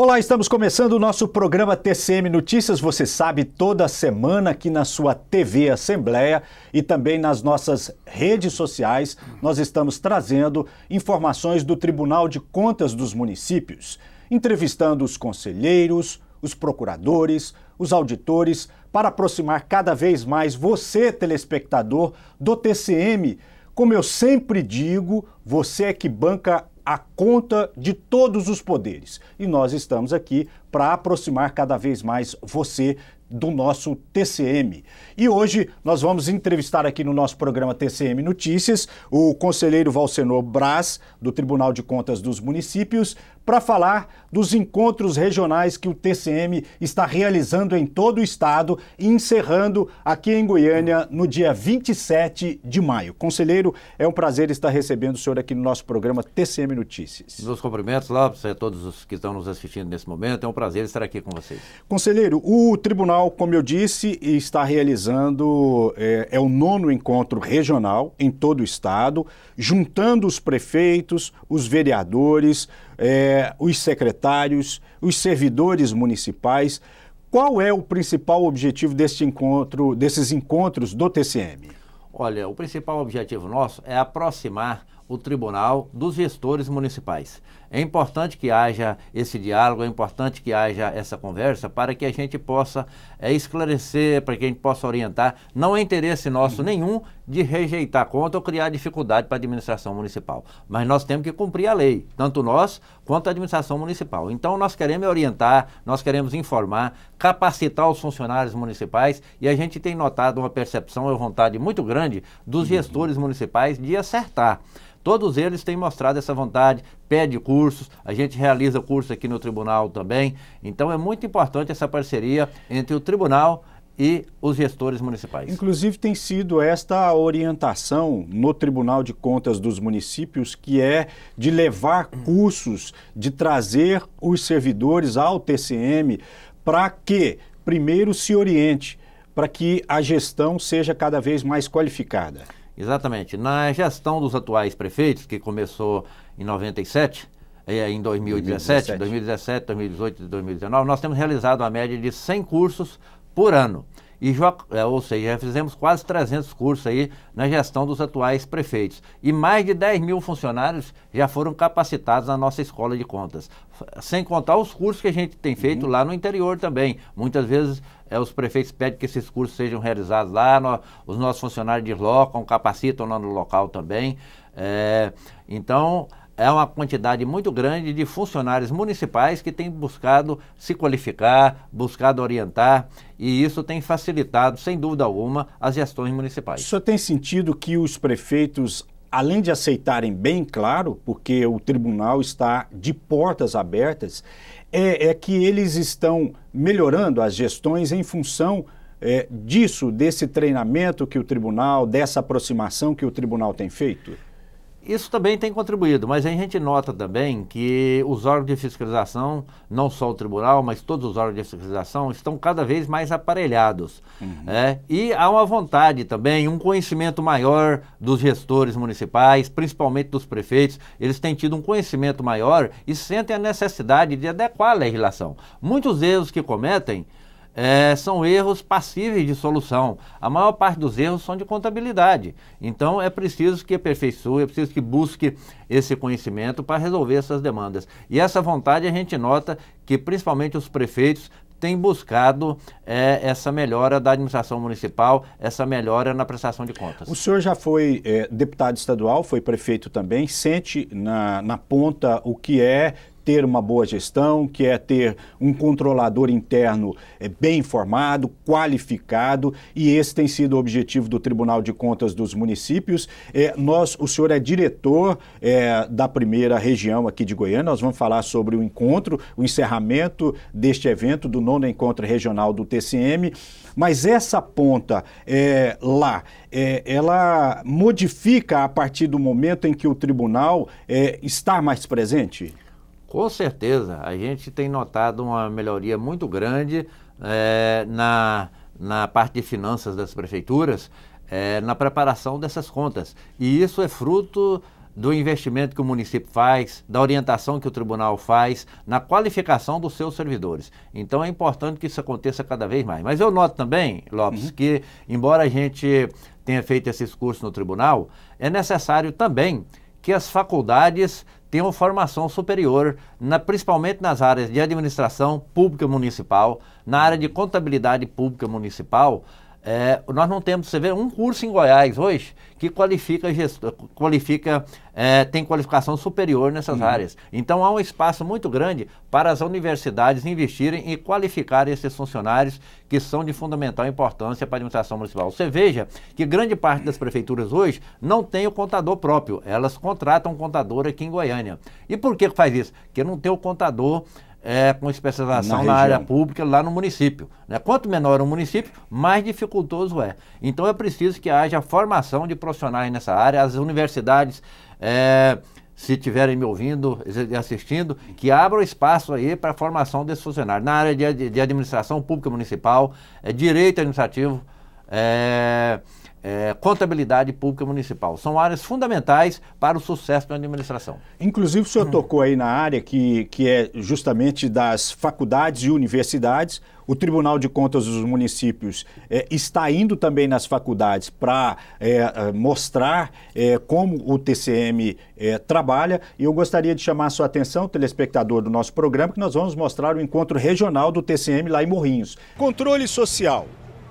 Olá, estamos começando o nosso programa TCM Notícias. Você sabe, toda semana aqui na sua TV Assembleia e também nas nossas redes sociais, nós estamos trazendo informações do Tribunal de Contas dos Municípios, entrevistando os conselheiros, os procuradores, os auditores, para aproximar cada vez mais você, telespectador, do TCM. Como eu sempre digo, você é que banca a conta de todos os poderes. E nós estamos aqui para aproximar cada vez mais você do nosso TCM. E hoje nós vamos entrevistar aqui no nosso programa TCM Notícias o conselheiro Valsenor Braz, do Tribunal de Contas dos Municípios, para falar dos encontros regionais que o TCM está realizando em todo o estado e encerrando aqui em Goiânia no dia 27 de maio. Conselheiro, é um prazer estar recebendo o senhor aqui no nosso programa TCM Notícias. Meus cumprimentos lá para todos os que estão nos assistindo nesse momento. É um prazer estar aqui com vocês. Conselheiro, o tribunal, como eu disse, está realizando é, é o nono encontro regional em todo o estado, juntando os prefeitos, os vereadores, é, os secretários, os servidores municipais. Qual é o principal objetivo deste encontro, desses encontros do TCM? Olha, o principal objetivo nosso é aproximar o tribunal dos gestores municipais. É importante que haja esse diálogo, é importante que haja essa conversa para que a gente possa é, esclarecer, para que a gente possa orientar. Não é interesse nosso nenhum de rejeitar a conta ou criar dificuldade para a administração municipal. Mas nós temos que cumprir a lei, tanto nós quanto a administração municipal. Então nós queremos orientar, nós queremos informar, capacitar os funcionários municipais e a gente tem notado uma percepção e é vontade muito grande dos gestores municipais de acertar. Todos eles têm mostrado essa vontade, pede cursos, a gente realiza cursos aqui no tribunal também. Então é muito importante essa parceria entre o tribunal e os gestores municipais. Inclusive tem sido esta orientação no Tribunal de Contas dos Municípios que é de levar cursos, de trazer os servidores ao TCM para que primeiro se oriente, para que a gestão seja cada vez mais qualificada. Exatamente. Na gestão dos atuais prefeitos, que começou em 97, em 2017, 2017, 2017, 2018 e 2019, nós temos realizado a média de 100 cursos por ano. E, é, ou seja, já fizemos quase 300 cursos aí na gestão dos atuais prefeitos. E mais de 10 mil funcionários já foram capacitados na nossa escola de contas. Sem contar os cursos que a gente tem feito uhum. lá no interior também. Muitas vezes é, os prefeitos pedem que esses cursos sejam realizados lá, no, os nossos funcionários deslocam, capacitam lá no local também. É, então, é uma quantidade muito grande de funcionários municipais que têm buscado se qualificar, buscado orientar, e isso tem facilitado, sem dúvida alguma, as gestões municipais. Isso tem sentido que os prefeitos, além de aceitarem bem, claro, porque o tribunal está de portas abertas, é, é que eles estão melhorando as gestões em função é, disso, desse treinamento que o tribunal, dessa aproximação que o tribunal tem feito? Isso também tem contribuído, mas a gente nota também que os órgãos de fiscalização, não só o tribunal, mas todos os órgãos de fiscalização, estão cada vez mais aparelhados. Uhum. É, e há uma vontade também, um conhecimento maior dos gestores municipais, principalmente dos prefeitos. Eles têm tido um conhecimento maior e sentem a necessidade de adequar a legislação. Muitos erros que cometem é, são erros passíveis de solução. A maior parte dos erros são de contabilidade. Então é preciso que aperfeiçoe, é preciso que busque esse conhecimento para resolver essas demandas. E essa vontade a gente nota que principalmente os prefeitos têm buscado é, essa melhora da administração municipal, essa melhora na prestação de contas. O senhor já foi é, deputado estadual, foi prefeito também, sente na, na ponta o que é ter uma boa gestão, que é ter um controlador interno eh, bem informado, qualificado, e esse tem sido o objetivo do Tribunal de Contas dos Municípios. É, nós, o senhor é diretor é, da primeira região aqui de Goiânia, nós vamos falar sobre o encontro, o encerramento deste evento, do nono encontro regional do TCM, mas essa ponta é, lá, é, ela modifica a partir do momento em que o tribunal é, está mais presente? Com certeza, a gente tem notado uma melhoria muito grande é, na, na parte de finanças das prefeituras, é, na preparação dessas contas. E isso é fruto do investimento que o município faz, da orientação que o tribunal faz, na qualificação dos seus servidores. Então é importante que isso aconteça cada vez mais. Mas eu noto também, Lopes, uhum. que embora a gente tenha feito esses cursos no tribunal, é necessário também que as faculdades tem uma formação superior, na, principalmente nas áreas de administração pública municipal, na área de contabilidade pública municipal, é, nós não temos, você vê, um curso em Goiás hoje que qualifica, qualifica é, tem qualificação superior nessas uhum. áreas. Então há um espaço muito grande para as universidades investirem e qualificar esses funcionários que são de fundamental importância para a administração municipal. Você veja que grande parte das prefeituras hoje não tem o contador próprio, elas contratam um contador aqui em Goiânia. E por que faz isso? Porque não tem o contador é, com especialização na, na área pública lá no município. Né? Quanto menor o município, mais dificultoso é. Então é preciso que haja formação de profissionais nessa área, as universidades. É, se estiverem me ouvindo e assistindo, que abra espaço aí para a formação desse funcionário na área de, de administração pública municipal, é, direito administrativo, é, é, contabilidade pública municipal. São áreas fundamentais para o sucesso da administração. Inclusive, o senhor hum. tocou aí na área que, que é justamente das faculdades e universidades. O Tribunal de Contas dos Municípios é, está indo também nas faculdades para é, é mostrar é, como o TCM é, trabalha. E eu gostaria de chamar a sua atenção, telespectador do nosso programa, que nós vamos mostrar o encontro regional do TCM lá em Morrinhos. Controle social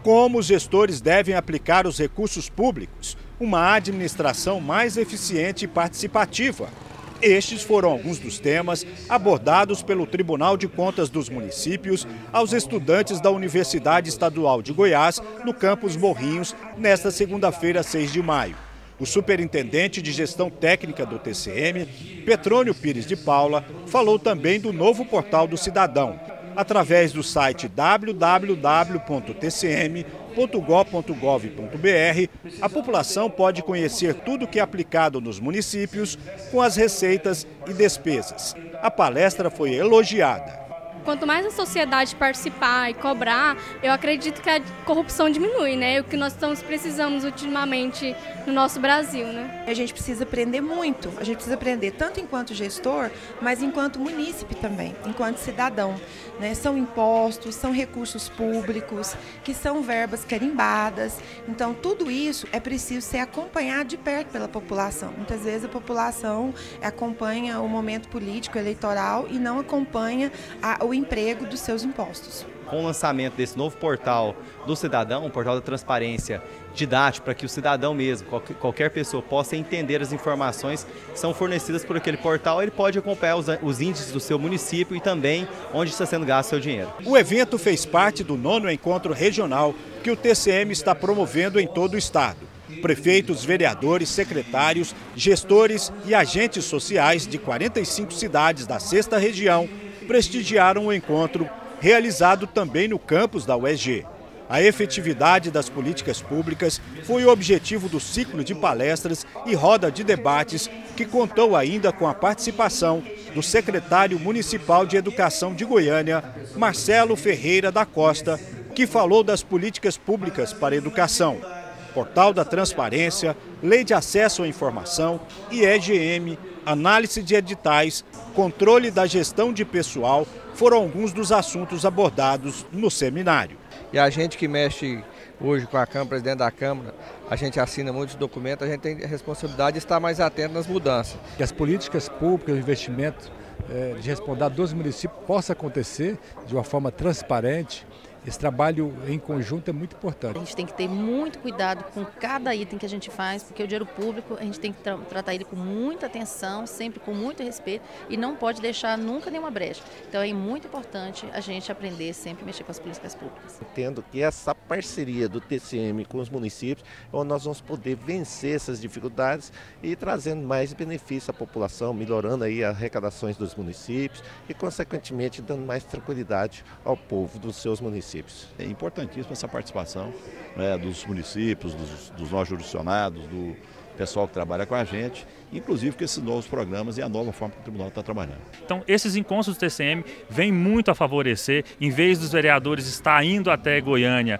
como os gestores devem aplicar os recursos públicos, uma administração mais eficiente e participativa. Estes foram alguns dos temas abordados pelo Tribunal de Contas dos Municípios aos estudantes da Universidade Estadual de Goiás, no campus Morrinhos, nesta segunda-feira, 6 de maio. O superintendente de gestão técnica do TCM, Petrônio Pires de Paula, falou também do novo portal do cidadão, através do site www.tcm.gov.br, a população pode conhecer tudo o que é aplicado nos municípios com as receitas e despesas. A palestra foi elogiada. Quanto mais a sociedade participar e cobrar, eu acredito que a corrupção diminui, né? É o que nós estamos precisamos ultimamente no nosso Brasil, né? A gente precisa aprender muito. A gente precisa aprender tanto enquanto gestor, mas enquanto munícipe também, enquanto cidadão. Né? São impostos, são recursos públicos, que são verbas carimbadas. Então, tudo isso é preciso ser acompanhado de perto pela população. Muitas vezes a população acompanha o momento político eleitoral e não acompanha a, o emprego dos seus impostos com o lançamento desse novo portal do cidadão, um portal da transparência didático, para que o cidadão mesmo, qualquer pessoa, possa entender as informações que são fornecidas por aquele portal. Ele pode acompanhar os índices do seu município e também onde está sendo gasto seu dinheiro. O evento fez parte do nono encontro regional que o TCM está promovendo em todo o estado. Prefeitos, vereadores, secretários, gestores e agentes sociais de 45 cidades da sexta região prestigiaram o encontro realizado também no campus da UEG. A efetividade das políticas públicas foi o objetivo do ciclo de palestras e roda de debates, que contou ainda com a participação do secretário municipal de Educação de Goiânia, Marcelo Ferreira da Costa, que falou das políticas públicas para a educação. Portal da Transparência, Lei de Acesso à Informação, IEGM, Análise de Editais, Controle da Gestão de Pessoal foram alguns dos assuntos abordados no seminário. E a gente que mexe hoje com a Câmara, presidente da Câmara, a gente assina muitos documentos, a gente tem a responsabilidade de estar mais atento nas mudanças. Que as políticas públicas, o investimento eh, de responder dos municípios possa acontecer de uma forma transparente, esse trabalho em conjunto é muito importante. A gente tem que ter muito cuidado com cada item que a gente faz, porque o dinheiro público a gente tem que tra tratar ele com muita atenção, sempre com muito respeito e não pode deixar nunca nenhuma brecha. Então é muito importante a gente aprender sempre a mexer com as políticas públicas. Entendo que essa parceria do TCM com os municípios é onde nós vamos poder vencer essas dificuldades e trazendo mais benefício à população, melhorando aí as arrecadações dos municípios e, consequentemente, dando mais tranquilidade ao povo dos seus municípios municípios. É importantíssima essa participação né, dos municípios, dos, dos nós jurisdicionados, do pessoal que trabalha com a gente inclusive com esses novos programas e a nova forma que o tribunal está trabalhando. Então, esses encontros do TCM vêm muito a favorecer, em vez dos vereadores estar indo até Goiânia,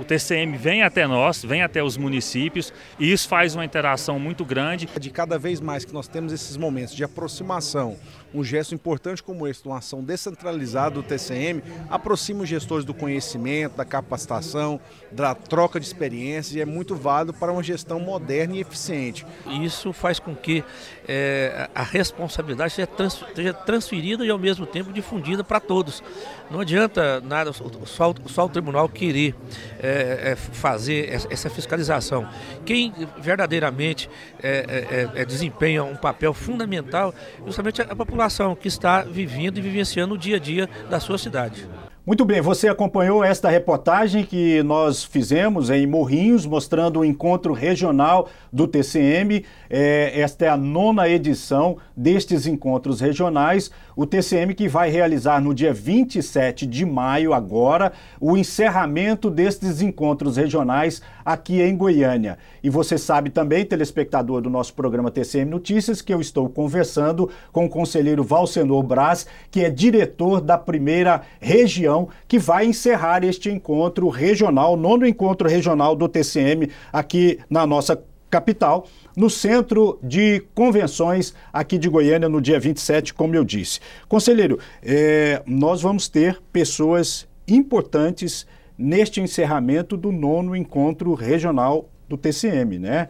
o TCM vem até nós, vem até os municípios, e isso faz uma interação muito grande. De cada vez mais que nós temos esses momentos de aproximação, um gesto importante como esse, uma ação descentralizada do TCM, aproxima os gestores do conhecimento, da capacitação, da troca de experiências, e é muito válido para uma gestão moderna e eficiente. Isso faz com que é, a responsabilidade seja, trans, seja transferida e ao mesmo tempo difundida para todos. Não adianta nada só, só o tribunal querer é, é, fazer essa fiscalização. Quem verdadeiramente é, é, é, desempenha um papel fundamental justamente a população que está vivendo e vivenciando o dia a dia da sua cidade. Muito bem, você acompanhou esta reportagem que nós fizemos em Morrinhos, mostrando o encontro regional do TCM. É, esta é a nona edição destes encontros regionais o TCM que vai realizar no dia 27 de maio, agora, o encerramento destes encontros regionais aqui em Goiânia. E você sabe também, telespectador do nosso programa TCM Notícias, que eu estou conversando com o conselheiro Valsenor Braz, que é diretor da primeira região, que vai encerrar este encontro regional, nono encontro regional do TCM aqui na nossa capital, no Centro de Convenções aqui de Goiânia, no dia 27, como eu disse. Conselheiro, é, nós vamos ter pessoas importantes neste encerramento do nono encontro regional do TCM, né?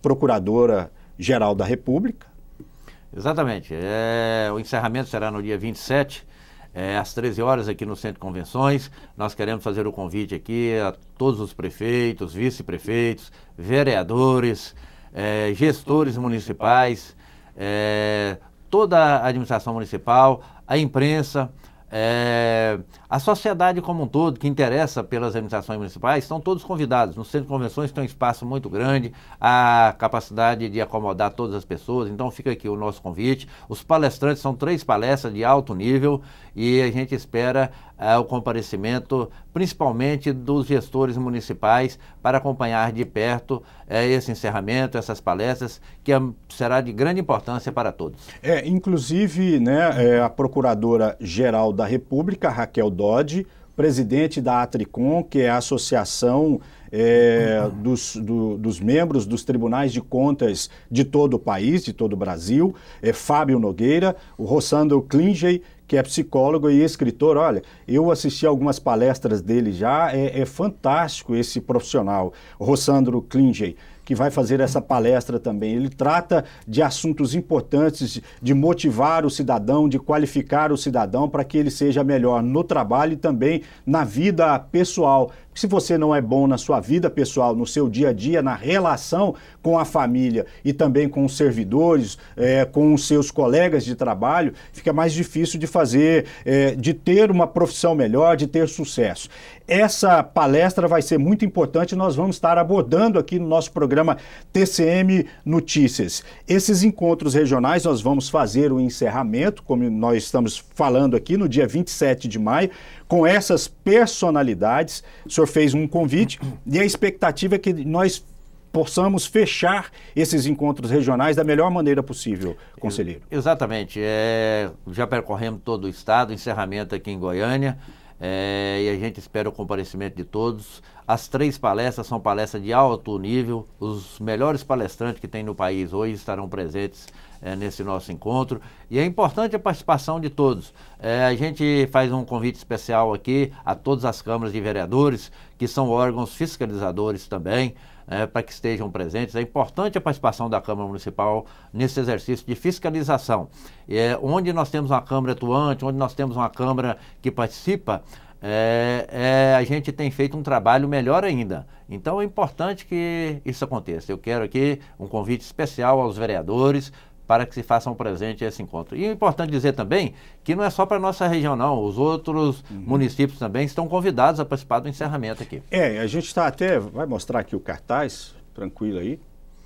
Procuradora Geral da República. Exatamente. É, o encerramento será no dia 27 é, às 13 horas aqui no Centro de Convenções. Nós queremos fazer o convite aqui a todos os prefeitos, vice-prefeitos, vereadores, é, gestores municipais, é, toda a administração municipal, a imprensa, é, a sociedade como um todo, que interessa pelas administrações municipais, estão todos convidados. No centro de convenções tem um espaço muito grande, a capacidade de acomodar todas as pessoas, então fica aqui o nosso convite. Os palestrantes são três palestras de alto nível e a gente espera é, o comparecimento, principalmente dos gestores municipais, para acompanhar de perto é, esse encerramento, essas palestras, que é, será de grande importância para todos. É, inclusive, né, é, a Procuradora-Geral da República, Raquel Dodge, presidente da Atricom, que é a Associação é, dos, do, dos membros dos tribunais de contas de todo o país, de todo o Brasil, é, Fábio Nogueira, o Rossandro Klingey, que é psicólogo e escritor. Olha, eu assisti algumas palestras dele já, é, é fantástico esse profissional, Rossandro Klingey, que vai fazer essa palestra também. Ele trata de assuntos importantes, de motivar o cidadão, de qualificar o cidadão para que ele seja melhor no trabalho e também na vida pessoal, se você não é bom na sua vida pessoal, no seu dia a dia, na relação com a família e também com os servidores, é, com os seus colegas de trabalho, fica mais difícil de fazer, é, de ter uma profissão melhor, de ter sucesso. Essa palestra vai ser muito importante, nós vamos estar abordando aqui no nosso programa TCM Notícias. Esses encontros regionais nós vamos fazer o encerramento, como nós estamos falando aqui, no dia 27 de maio, com essas personalidades. O senhor fez um convite e a expectativa é que nós possamos fechar esses encontros regionais da melhor maneira possível, conselheiro. Exatamente. É, já percorremos todo o estado, encerramento aqui em Goiânia. É, e a gente espera o comparecimento de todos. As três palestras são palestras de alto nível. Os melhores palestrantes que tem no país hoje estarão presentes é, nesse nosso encontro. E é importante a participação de todos. É, a gente faz um convite especial aqui a todas as câmaras de vereadores, que são órgãos fiscalizadores também. É, para que estejam presentes. É importante a participação da Câmara Municipal nesse exercício de fiscalização. É, onde nós temos uma Câmara atuante, onde nós temos uma Câmara que participa, é, é, a gente tem feito um trabalho melhor ainda. Então é importante que isso aconteça. Eu quero aqui um convite especial aos vereadores, para que se façam presente esse encontro. E é importante dizer também que não é só para a nossa região, não. Os outros uhum. municípios também estão convidados a participar do encerramento aqui. É, a gente está até. Vai mostrar aqui o cartaz, tranquilo aí.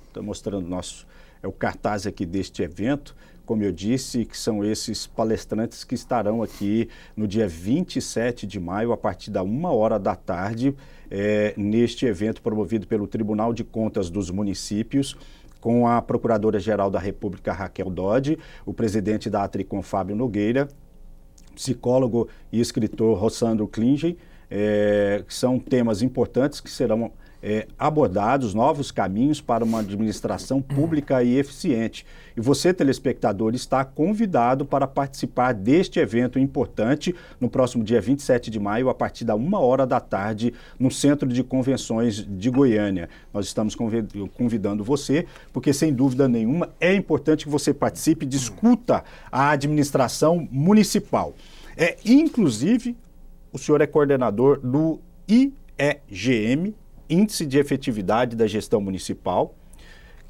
Está mostrando nosso. É o cartaz aqui deste evento. Como eu disse, que são esses palestrantes que estarão aqui no dia 27 de maio, a partir da uma hora da tarde, é, neste evento promovido pelo Tribunal de Contas dos Municípios com a Procuradora-Geral da República, Raquel Dodge, o presidente da Atricom, Fábio Nogueira, psicólogo e escritor Rossandro Klingen, é, são temas importantes que serão é, abordados novos caminhos para uma administração pública e eficiente. E você, telespectador, está convidado para participar deste evento importante no próximo dia 27 de maio, a partir da uma hora da tarde, no Centro de Convenções de Goiânia. Nós estamos convidando você, porque sem dúvida nenhuma é importante que você participe e discuta a administração municipal. É, inclusive, o senhor é coordenador do IEGM, Índice de Efetividade da Gestão Municipal,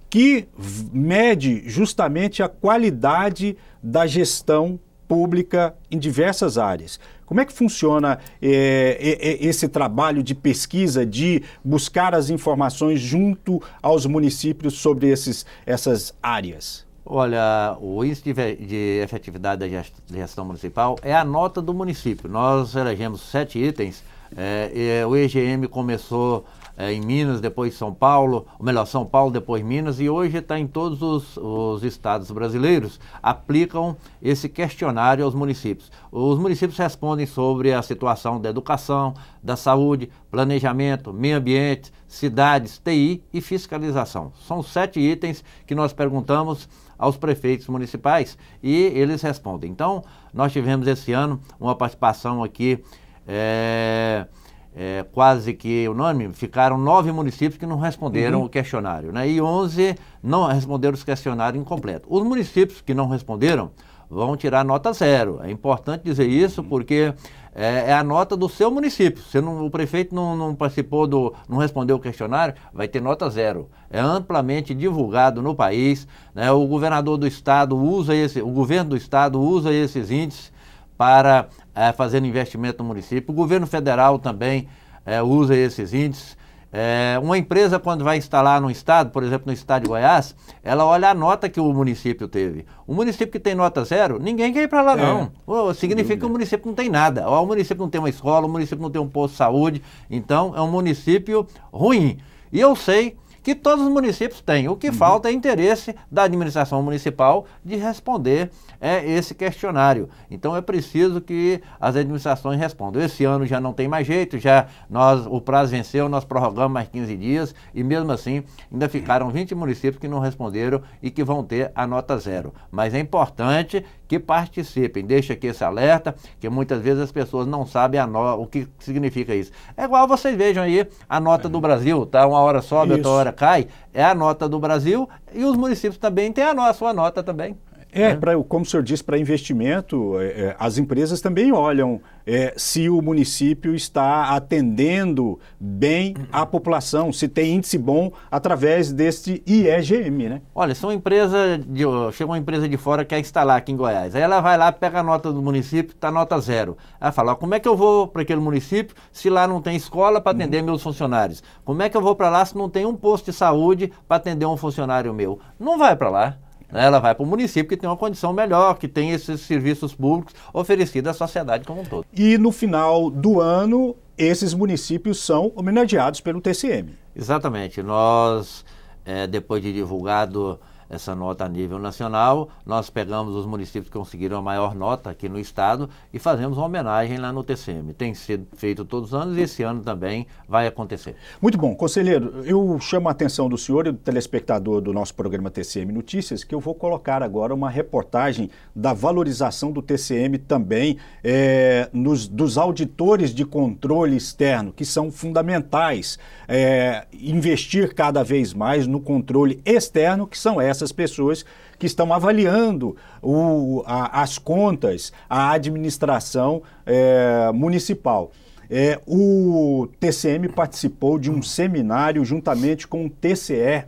que mede justamente a qualidade da gestão pública em diversas áreas. Como é que funciona eh, eh, eh, esse trabalho de pesquisa, de buscar as informações junto aos municípios sobre esses, essas áreas? Olha, o índice de, de efetividade da gestão municipal é a nota do município. Nós elegemos sete itens. É, é, o EGM começou é, em Minas, depois São Paulo, ou melhor, São Paulo, depois Minas, e hoje está em todos os, os, estados brasileiros, aplicam esse questionário aos municípios. Os municípios respondem sobre a situação da educação, da saúde, planejamento, meio ambiente, cidades, TI e fiscalização. São sete itens que nós perguntamos aos prefeitos municipais e eles respondem. Então, nós tivemos esse ano uma participação aqui. É é, quase que unânime, ficaram nove municípios que não responderam uhum. o questionário, né? E onze não responderam o questionário incompleto. Os municípios que não responderam vão tirar nota zero. É importante dizer isso uhum. porque é, é a nota do seu município. Se não, o prefeito não, não, participou do, não respondeu o questionário, vai ter nota zero. É amplamente divulgado no país. Né? O governador do estado usa esse, o governo do estado usa esses índices para é, fazendo investimento no município. O governo federal também é, usa esses índices. É, uma empresa, quando vai instalar no estado, por exemplo, no estado de Goiás, ela olha a nota que o município teve. O município que tem nota zero, ninguém quer ir para lá, é, não. É, Significa que o município não tem nada. o município não tem uma escola, o município não tem um posto de saúde. Então, é um município ruim. E eu sei que todos os municípios têm. O que uhum. falta é interesse da administração municipal de responder é, esse questionário. Então é preciso que as administrações respondam. Esse ano já não tem mais jeito, já nós o prazo venceu, nós prorrogamos mais 15 dias e mesmo assim ainda ficaram 20 municípios que não responderam e que vão ter a nota zero. Mas é importante que participem. Deixa aqui esse alerta, que muitas vezes as pessoas não sabem o que significa isso. É igual vocês vejam aí a nota do uhum. Brasil, tá? Uma hora sobe, isso. outra hora cai. É a nota do Brasil e os municípios também têm a, nossa, a sua nota também. É, né? pra, como o senhor disse, para investimento, é, é, as empresas também olham é, se o município está atendendo bem a população, se tem índice bom através deste IEGM, né? Olha, se uma empresa, de, chega uma empresa de fora quer instalar aqui em Goiás, aí ela vai lá, pega a nota do município, está nota zero. Ela fala, ó, como é que eu vou para aquele município se lá não tem escola para atender uhum. meus funcionários? Como é que eu vou para lá se não tem um posto de saúde para atender um funcionário meu? Não vai para lá. Né? Ela vai para o município que tem uma condição melhor, que tem esses serviços públicos oferecidos à sociedade como um todo. E no final do ano, esses municípios são homenageados pelo TCM. Exatamente. Nós, é, depois de divulgado essa nota a nível nacional. Nós pegamos os municípios que conseguiram a maior nota aqui no estado e fazemos uma homenagem lá no TCM. Tem sido feito todos os anos e esse ano também vai acontecer. Muito bom. Conselheiro, eu chamo a atenção do senhor e do telespectador do nosso programa TCM Notícias que eu vou colocar agora uma reportagem da valorização do TCM também é, nos, dos auditores de controle externo, que são fundamentais. É, investir cada vez mais no controle externo, que são essas essas pessoas que estão avaliando o, a, as contas, a administração é, municipal. É, o TCM participou de um seminário juntamente com o TCE é,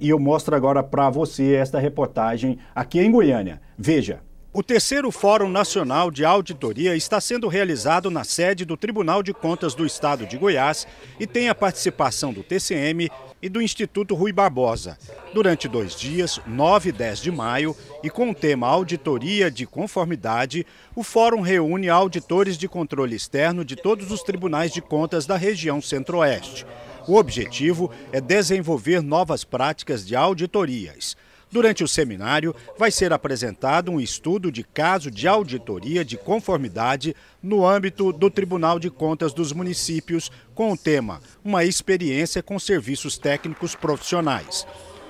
e eu mostro agora para você esta reportagem aqui em Goiânia. Veja. O terceiro Fórum Nacional de Auditoria está sendo realizado na sede do Tribunal de Contas do Estado de Goiás e tem a participação do TCM e do Instituto Rui Barbosa. Durante dois dias, 9 e 10 de maio, e com o tema Auditoria de Conformidade, o Fórum reúne auditores de controle externo de todos os tribunais de contas da região Centro-Oeste. O objetivo é desenvolver novas práticas de auditorias. Durante o seminário, vai ser apresentado um estudo de caso de auditoria de conformidade no âmbito do Tribunal de Contas dos Municípios, com o tema Uma experiência com serviços técnicos profissionais.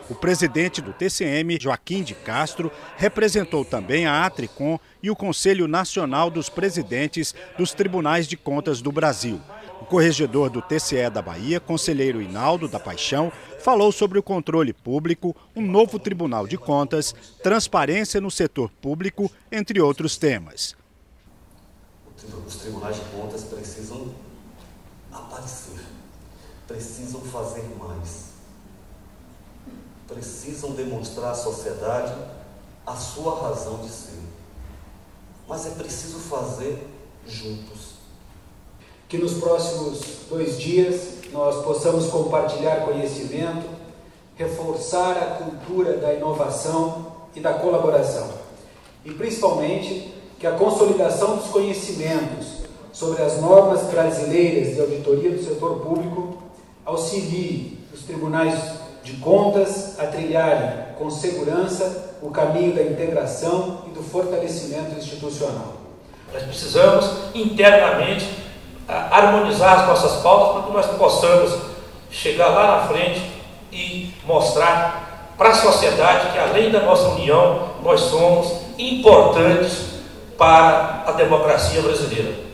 O presidente do TCM, Joaquim de Castro, representou também a Atricom e o Conselho Nacional dos Presidentes dos Tribunais de Contas do Brasil corregedor do TCE da Bahia, conselheiro Hinaldo da Paixão, falou sobre o controle público, um novo Tribunal de Contas, transparência no setor público, entre outros temas. Os tribunais de contas precisam aparecer, precisam fazer mais, precisam demonstrar à sociedade a sua razão de ser. Mas é preciso fazer juntos que nos próximos dois dias nós possamos compartilhar conhecimento, reforçar a cultura da inovação e da colaboração. E principalmente que a consolidação dos conhecimentos sobre as normas brasileiras de auditoria do setor público auxilie os tribunais de contas a trilharem com segurança o caminho da integração e do fortalecimento institucional. Nós precisamos internamente harmonizar as nossas pautas para que nós possamos chegar lá na frente e mostrar para a sociedade que além da nossa união, nós somos importantes para a democracia brasileira.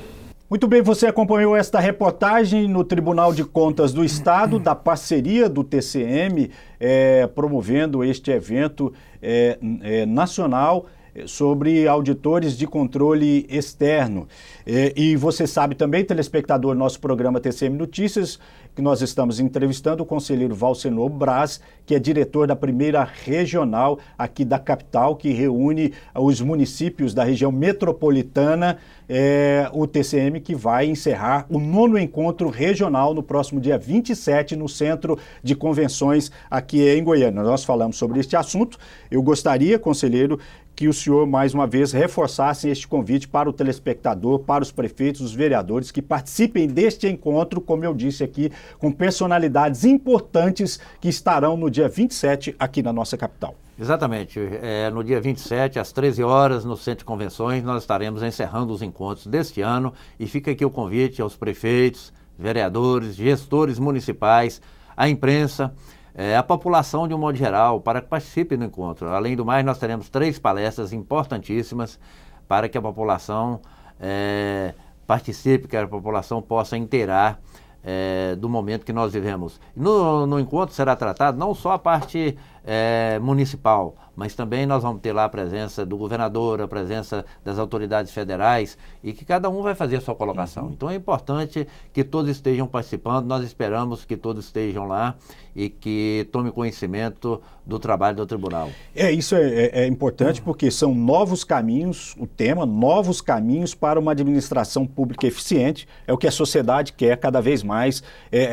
Muito bem, você acompanhou esta reportagem no Tribunal de Contas do Estado, da parceria do TCM, é, eh, promovendo este evento é, é, nacional sobre auditores de controle externo. É, e você sabe também, telespectador, nosso programa TCM Notícias, que nós estamos entrevistando o conselheiro Valsenor Braz, que é diretor da primeira regional aqui da capital, que reúne os municípios da região metropolitana, é, o TCM, que vai encerrar o nono encontro regional no próximo dia 27, no Centro de Convenções aqui em Goiânia. Nós falamos sobre este assunto. Eu gostaria, conselheiro, que o senhor, mais uma vez, reforçasse este convite para o telespectador, para os prefeitos, os vereadores que participem deste encontro, como eu disse aqui, com personalidades importantes que estarão no dia 27 aqui na nossa capital. Exatamente. É, no dia 27, às 13 horas, no Centro de Convenções, nós estaremos encerrando os encontros deste ano e fica aqui o convite aos prefeitos, vereadores, gestores municipais, à imprensa é, a população de um modo geral para que participe do encontro. Além do mais, nós teremos três palestras importantíssimas para que a população é, participe, que a população possa inteirar é, do momento que nós vivemos. No, no encontro será tratado não só a parte é, municipal, mas também nós vamos ter lá a presença do governador, a presença das autoridades federais e que cada um vai fazer a sua colocação. Uhum. Então é importante que todos estejam participando, nós esperamos que todos estejam lá e que tome conhecimento do trabalho do tribunal. É, isso é, é, é importante uhum. porque são novos caminhos, o tema, novos caminhos para uma administração pública eficiente, é o que a sociedade quer cada vez mais, é, é,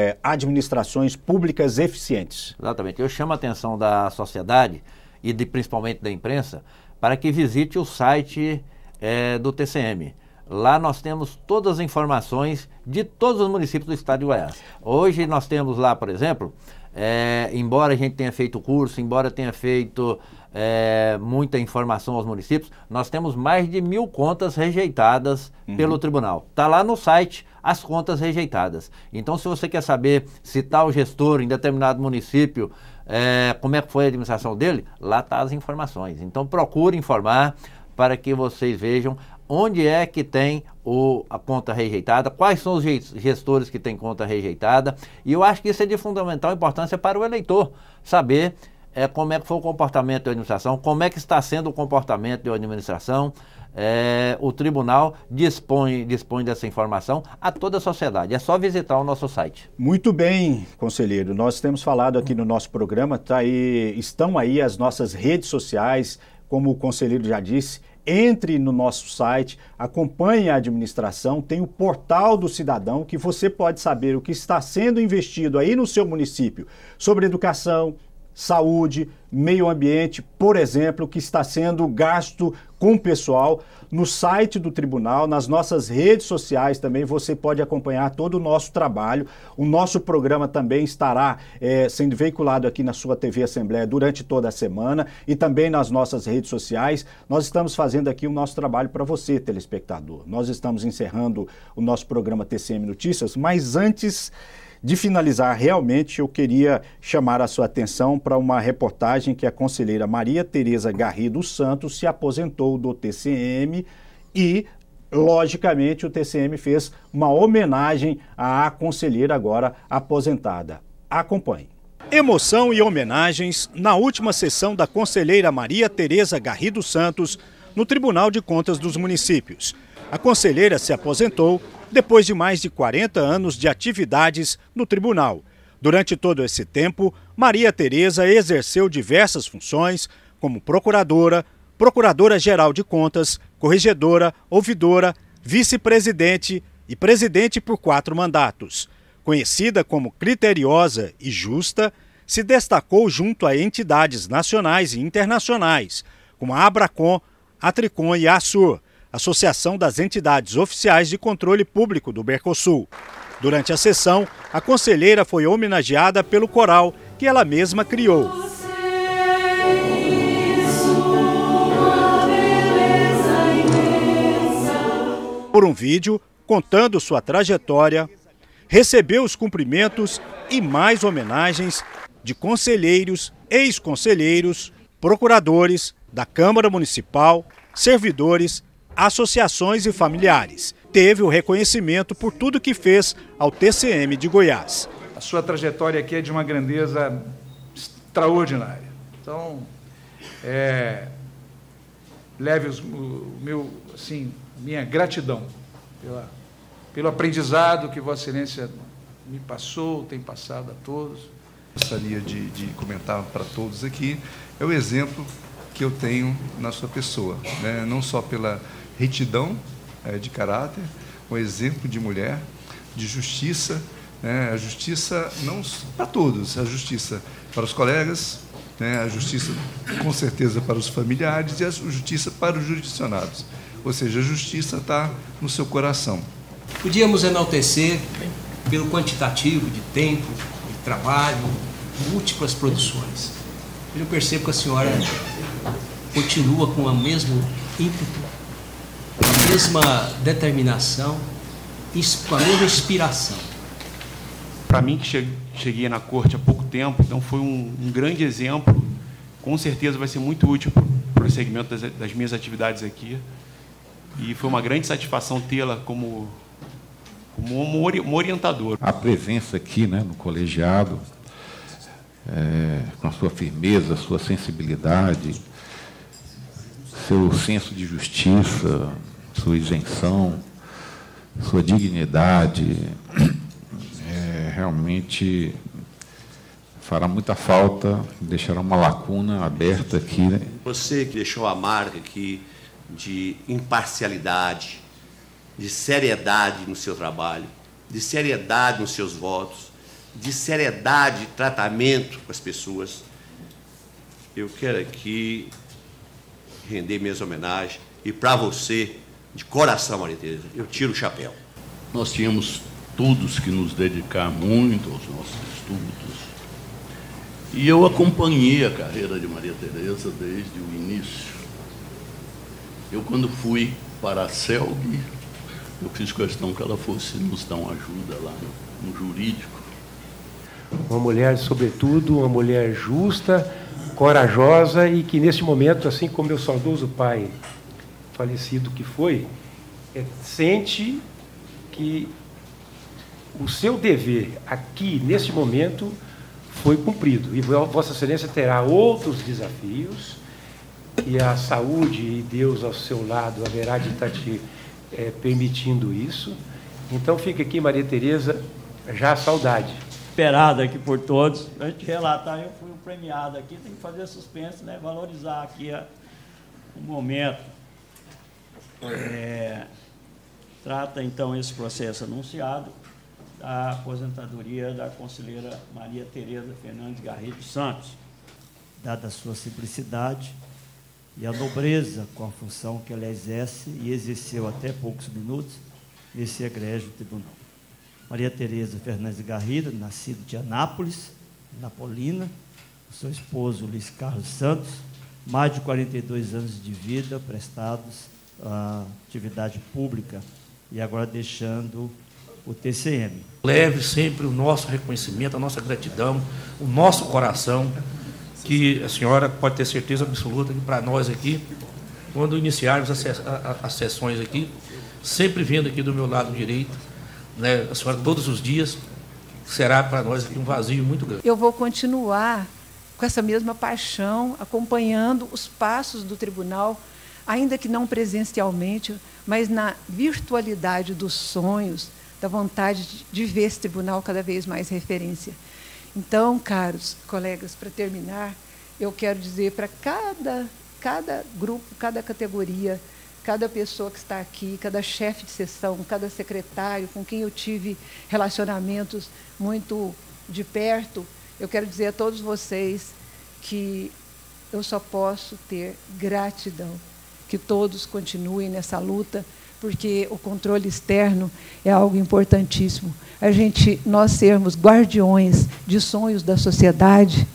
é administrações públicas eficientes. Exatamente, eu chamo a atenção da sociedade e de, principalmente da imprensa para que visite o site é, do TCM. Lá nós temos todas as informações de todos os municípios do estado de Goiás. Hoje nós temos lá, por exemplo, é, embora a gente tenha feito curso, embora tenha feito é, muita informação aos municípios, nós temos mais de mil contas rejeitadas uhum. pelo tribunal. Está lá no site as contas rejeitadas. Então, se você quer saber se tal gestor em determinado município é, como é que foi a administração dele, lá está as informações. Então procure informar para que vocês vejam onde é que tem o, a conta rejeitada, quais são os gestores que têm conta rejeitada. E eu acho que isso é de fundamental importância para o eleitor saber é, como é que foi o comportamento da administração, como é que está sendo o comportamento da administração, é, o tribunal dispõe, dispõe dessa informação a toda a sociedade. É só visitar o nosso site. Muito bem, conselheiro. Nós temos falado aqui no nosso programa, tá aí, estão aí as nossas redes sociais, como o conselheiro já disse. Entre no nosso site, acompanhe a administração, tem o portal do cidadão que você pode saber o que está sendo investido aí no seu município sobre educação, saúde, meio ambiente, por exemplo, que está sendo gasto com o pessoal no site do tribunal, nas nossas redes sociais também. Você pode acompanhar todo o nosso trabalho. O nosso programa também estará é, sendo veiculado aqui na sua TV Assembleia durante toda a semana e também nas nossas redes sociais. Nós estamos fazendo aqui o nosso trabalho para você, telespectador. Nós estamos encerrando o nosso programa TCM Notícias, mas antes de finalizar, realmente eu queria chamar a sua atenção para uma reportagem que a conselheira Maria Tereza Garrido Santos se aposentou do TCM e logicamente, o TCM fez uma homenagem à conselheira agora aposentada. Acompanhe. Emoção e homenagens na última sessão da conselheira Maria Tereza Garrido Santos no Tribunal de Contas dos Municípios. A conselheira se aposentou depois de mais de 40 anos de atividades no tribunal. Durante todo esse tempo, Maria Tereza exerceu diversas funções, como procuradora, procuradora-geral de contas, corregedora, ouvidora, vice-presidente e presidente por quatro mandatos. Conhecida como criteriosa e justa, se destacou junto a entidades nacionais e internacionais, como a Abracom, a Tricom e a Sur, Associação das Entidades Oficiais de Controle Público do Mercosul. Durante a sessão, a conselheira foi homenageada pelo coral que ela mesma criou. Por um vídeo contando sua trajetória, recebeu os cumprimentos e mais homenagens de conselheiros, ex-conselheiros, procuradores da Câmara Municipal, servidores associações e familiares. Teve o reconhecimento por tudo que fez ao TCM de Goiás. A sua trajetória aqui é de uma grandeza extraordinária. Então, é, leve os, o meu, assim, minha gratidão pela, pelo aprendizado que Vossa Excelência me passou, tem passado a todos. Gostaria de, de comentar para todos aqui, é o exemplo que eu tenho na sua pessoa, né? não só pela retidão é, de caráter, um exemplo de mulher, de justiça, né? a justiça não para todos, a justiça para os colegas, né? a justiça com certeza para os familiares e a justiça para os jurisdicionados. Ou seja, a justiça está no seu coração. Podíamos enaltecer né, pelo quantitativo de tempo, de trabalho, múltiplas produções. Eu percebo que a senhora continua com o mesmo ímpeto mesma determinação, com a mesma inspiração. Para mim, que cheguei na corte há pouco tempo, então foi um, um grande exemplo. Com certeza vai ser muito útil para o segmento das, das minhas atividades aqui. E foi uma grande satisfação tê-la como, como uma orientadora. A presença aqui né, no colegiado, é, com a sua firmeza, sua sensibilidade, seu senso de justiça, sua isenção, sua dignidade, é, realmente fará muita falta, deixará uma lacuna aberta aqui. Né? Você que deixou a marca aqui de imparcialidade, de seriedade no seu trabalho, de seriedade nos seus votos, de seriedade de tratamento com as pessoas. Eu quero aqui render minhas homenagens e para você de coração, Maria Tereza, eu tiro o chapéu. Nós tínhamos todos que nos dedicar muito aos nossos estudos. E eu acompanhei a carreira de Maria Tereza desde o início. Eu, quando fui para a CELG, eu fiz questão que ela fosse nos dar uma ajuda lá no, jurídico. Uma mulher, sobretudo, uma mulher justa, corajosa e que, nesse momento, assim como meu saudoso pai falecido que foi, é, sente que o seu dever aqui, neste momento, foi cumprido. E Vossa Excelência terá outros desafios, e a saúde e Deus ao seu lado haverá de estar te é, permitindo isso. Então fica aqui, Maria Tereza, já a saudade. Esperada aqui por todos. A gente relatar, eu fui um premiado aqui, tem que fazer suspense, né? valorizar aqui a, o momento. É, trata então esse processo anunciado da aposentadoria da conselheira Maria Tereza Fernandes Garrido Santos, dada a sua simplicidade e a nobreza com a função que ela exerce e exerceu até poucos minutos nesse egrégio tribunal. Maria Tereza Fernandes Garrido, nascida de Anápolis, Napolina, seu esposo Luiz Carlos Santos, mais de 42 anos de vida prestados a atividade pública e agora deixando o TCM. Leve sempre o nosso reconhecimento, a nossa gratidão, o nosso coração, que a senhora pode ter certeza absoluta que para nós aqui, quando iniciarmos as, as sessões aqui, sempre vindo aqui do meu lado direito, né, a senhora todos os dias, será para nós aqui um vazio muito grande. Eu vou continuar com essa mesma paixão, acompanhando os passos do tribunal ainda que não presencialmente, mas na virtualidade dos sonhos, da vontade de ver esse tribunal cada vez mais referência. Então, caros colegas, para terminar, eu quero dizer para cada, cada grupo, cada categoria, cada pessoa que está aqui, cada chefe de sessão, cada secretário, com quem eu tive relacionamentos muito de perto, eu quero dizer a todos vocês que eu só posso ter gratidão que todos continuem nessa luta, porque o controle externo é algo importantíssimo. A gente, nós sermos guardiões de sonhos da sociedade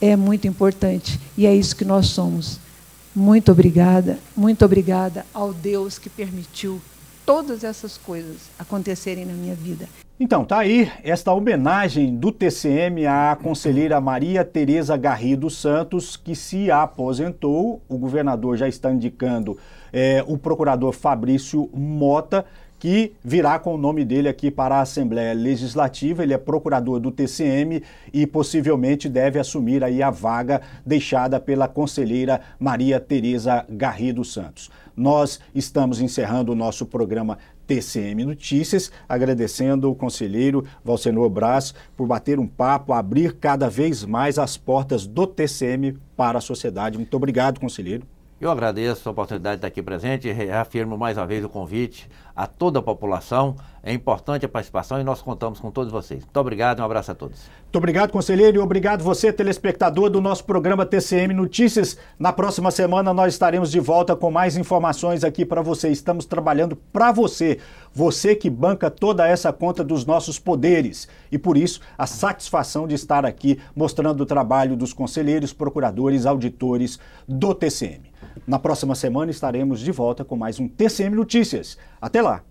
é muito importante e é isso que nós somos. Muito obrigada, muito obrigada ao Deus que permitiu todas essas coisas acontecerem na minha vida. Então, tá aí esta homenagem do TCM à conselheira Maria Tereza Garrido Santos, que se aposentou. O governador já está indicando é, o procurador Fabrício Mota, que virá com o nome dele aqui para a Assembleia Legislativa. Ele é procurador do TCM e possivelmente deve assumir aí a vaga deixada pela conselheira Maria Tereza Garrido Santos nós estamos encerrando o nosso programa TCM Notícias, agradecendo o conselheiro Valcenor Brás por bater um papo, abrir cada vez mais as portas do TCM para a sociedade. Muito obrigado, conselheiro. Eu agradeço a oportunidade de estar aqui presente e reafirmo mais uma vez o convite a toda a população. É importante a participação e nós contamos com todos vocês. Muito obrigado e um abraço a todos. Muito obrigado, conselheiro, e obrigado você, telespectador do nosso programa TCM Notícias. Na próxima semana nós estaremos de volta com mais informações aqui para você. Estamos trabalhando para você, você que banca toda essa conta dos nossos poderes. E por isso, a satisfação de estar aqui mostrando o trabalho dos conselheiros, procuradores, auditores do TCM. Na próxima semana estaremos de volta com mais um TCM Notícias. Até lá!